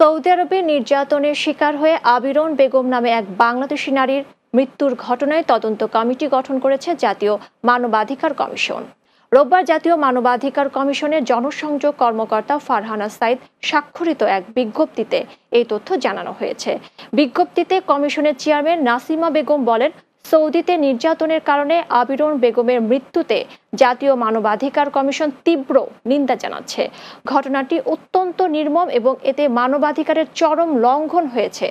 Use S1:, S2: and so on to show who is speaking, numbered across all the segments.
S1: Saudi আরবে নির্যাতনের শিকার হয়ে আবিরন বেগম নামে এক বাংলাদেশি নারীর মৃত্যুর ঘটনায় তদন্ত কমিটি গঠন করেছে জাতীয় মানবাধিকার কমিশন রোববার জাতীয় মানবাধিকার কমিশনের জনসংযোগ কর্মকর্তা ফারহানা সাইদ স্বাক্ষরিত এক বিজ্ঞপ্তিতে এই তথ্য জানানো হয়েছে বিজ্ঞপ্তিতে কমিশনের চেয়ারম্যান নাসিমা বেগম বলেন সৌদিতে নির্যাতনের কারণে আবিরন বেগমের মৃত্যুতে জাতীয় মানবাধিকার কমিশন তীব্র নিন্দা জানাচ্ছে ঘটনাটি অত্যন্ত নির্মম এবং এতে মানবাধিকারের চরম লঙ্ঘন হয়েছে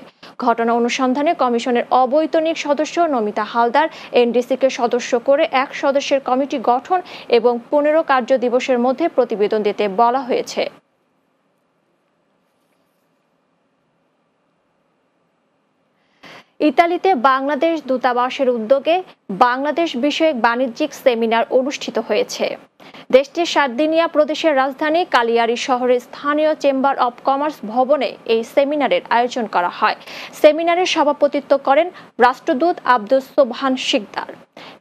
S1: ঘটনা অনুসন্ধানে কমিশনের অবৈতনিক সদস্য নমিতা হালদার এনডিসিকে সদস্য করে এক সদস্যের কমিটি গঠন এবং পনেরো কার্য দিবসের মধ্যে প্রতিবেদন দিতে বলা হয়েছে ইতালিতে বাংলাদেশ দূতাবাসের উদ্যোগে বাংলাদেশ বিষয়ক বাণিজ্যিক সেমিনার অনুষ্ঠিত হয়েছে দেশটির সার্দিনিয়া প্রদেশের রাজধানী কালিয়ারি শহরের স্থানীয় চেম্বার অব কমার্স ভবনে এই সেমিনারের আয়োজন করা হয় সেমিনারের সভাপতিত্ব করেন রাষ্ট্রদূত আব্দুল সোবহান শিকদার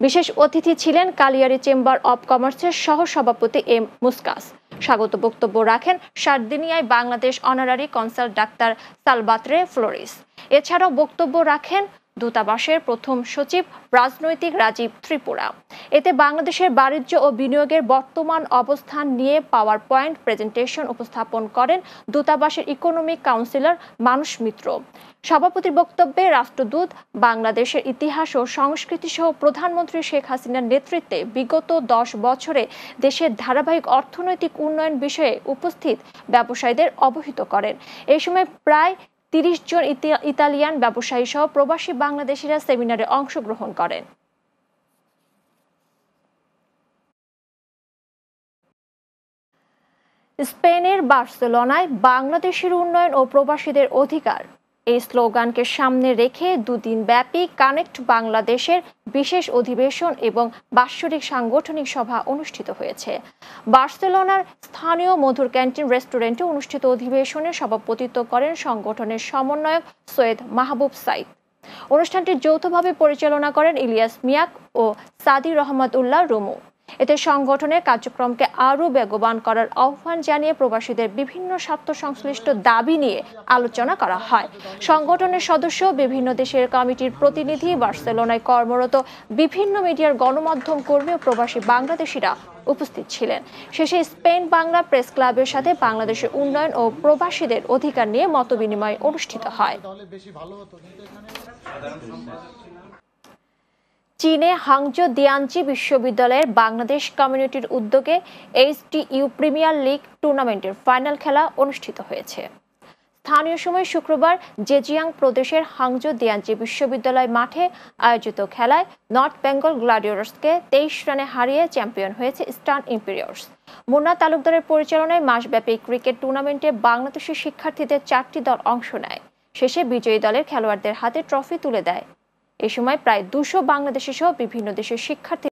S1: বিশেষ অতিথি ছিলেন কালিয়ারি চেম্বার অব কমার্সের সহ সভাপতি এম মুসকাস স্বাগত বক্তব্য রাখেন সার্দিনিয়ায় বাংলাদেশ অনারারি কনসাল ডাক্তার সালবাত্রে ফ্লোরিস এছাড়াও বক্তব্য রাখেন দূতাবাসের প্রথম সচিব রাজনৈতিক রাজীব ত্রিপুরা এতে বাংলাদেশের বাণিজ্য ও বিনিয়োগের বর্তমান অবস্থান নিয়ে পাওয়ার পয়েন্ট প্রেজেন্টেশন উপস্থাপন করেন দূতাবাসের ইকোনমিক কাউন্সিলর মানুষ মিত্র সভাপতির বক্তব্যে রাষ্ট্রদূত বাংলাদেশের ইতিহাস ও সংস্কৃতি সহ প্রধানমন্ত্রী শেখ হাসিনার নেতৃত্বে বিগত দশ বছরে দেশের ধারাবাহিক অর্থনৈতিক উন্নয়ন বিষয়ে উপস্থিত ব্যবসায়ীদের অবহিত করেন এই সময় প্রায় তিরিশ জন ইতালিয়ান ব্যবসায়ী সহ প্রবাসী বাংলাদেশিরা সেমিনারে অংশগ্রহণ করেন স্পেনের বার্সেলোনায় বাংলাদেশের উন্নয়ন ও প্রবাসীদের অধিকার এই স্লোগানকে সামনে রেখে দুদিন ব্যাপী কানেক্ট বাংলাদেশের বিশেষ অধিবেশন এবং বাৎসরিক সাংগঠনিক সভা অনুষ্ঠিত হয়েছে বার্সেলোনার স্থানীয় মধুর ক্যান্টিন রেস্টুরেন্টে অনুষ্ঠিত অধিবেশনে সভাপতিত্ব করেন সংগঠনের সমন্বয়ক সৈয়দ মাহবুব সাইদ অনুষ্ঠানটি যৌথভাবে পরিচালনা করেন ইলিয়াস মিয়াক ও সাদি রহমত উল্লাহ রুমু এতে সংগঠনের কার্যক্রমকে আরও বেগবান করার আহ্বান জানিয়ে প্রবাসীদের বিভিন্ন স্বার্থ সংশ্লিষ্ট দাবি নিয়ে আলোচনা করা হয় সংগঠনের সদস্য বিভিন্ন দেশের কমিটির প্রতিনিধি বার্সেলোনায় কর্মরত বিভিন্ন মিডিয়ার গণমাধ্যম কর্মী ও প্রবাসী বাংলাদেশিরা উপস্থিত ছিলেন শেষে স্পেন বাংলা প্রেস ক্লাবের সাথে বাংলাদেশের উন্নয়ন ও প্রবাসীদের অধিকার নিয়ে মতবিনিময় অনুষ্ঠিত হয় চীনে হাংজো দিয়ানচি বিশ্ববিদ্যালয়ের বাংলাদেশ কমিউনিটির উদ্যোগে এইচটিইউ প্রিমিয়ার লিগ টুর্নামেন্টের ফাইনাল খেলা অনুষ্ঠিত হয়েছে স্থানীয় সময় শুক্রবার জেজিয়াং প্রদেশের হাংজো দিয়ানজি বিশ্ববিদ্যালয় মাঠে আয়োজিত খেলায় নর্থ বেঙ্গল গ্লাডিয়র্সকে তেইশ রানে হারিয়ে চ্যাম্পিয়ন হয়েছে স্টার্ন ইম্পিরিয়র্স মুন্না তালুকদারের পরিচালনায় মাসব্যাপী ক্রিকেট টুর্নামেন্টে বাংলাদেশের শিক্ষার্থীদের চারটি দল অংশ নেয় শেষে বিজয়ী দলের খেলোয়াড়দের হাতে ট্রফি তুলে দেয় এ সময় প্রায় দুশো বাংলাদেশি সহ বিভিন্ন দেশের শিক্ষার্থী